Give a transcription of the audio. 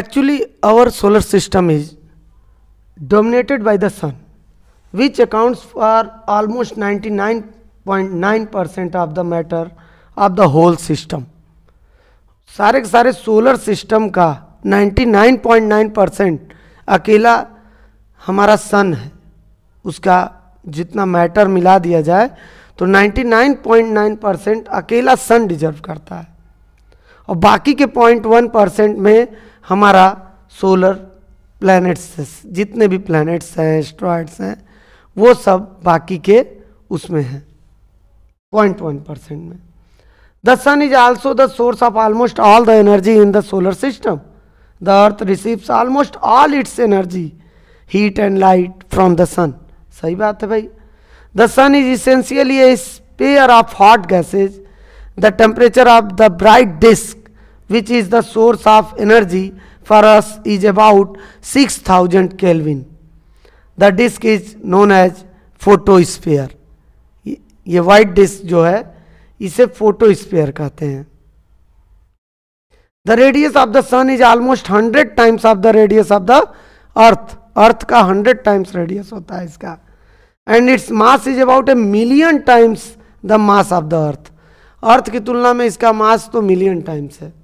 Actually, our solar system is dominated by the sun, which accounts for almost 99.9 percent of the matter of the whole system. सारे के सारे solar system का 99.9 percent अकेला हमारा सन है उसका जितना मैटर मिला दिया जाए तो 99.9 परसेंट अकेला सन डिजर्व करता है और बाकी के पॉइंट वन परसेंट में हमारा सोलर प्लैनेट्स जितने भी प्लैनेट्स हैं एस्ट्रॉइड्स हैं वो सब बाकी के उसमें हैं पॉइंट वन परसेंट में the sun is also the source of almost all the energy in the solar system the earth receives almost all its energy heat and light from the sun सही बात है भाई the sun is essentially a sphere of hot gases the the temperature of the bright disk which is of energy for us is about six thousand 6000 the disk is is as photosphere ये white disk जो है इसे photosphere कहते हैं the radius of the sun is almost hundred times of the radius of the earth earth का hundred times radius होता है इसका and its mass is about a million times the mass of the earth earth की तुलना में इसका मास तो million times है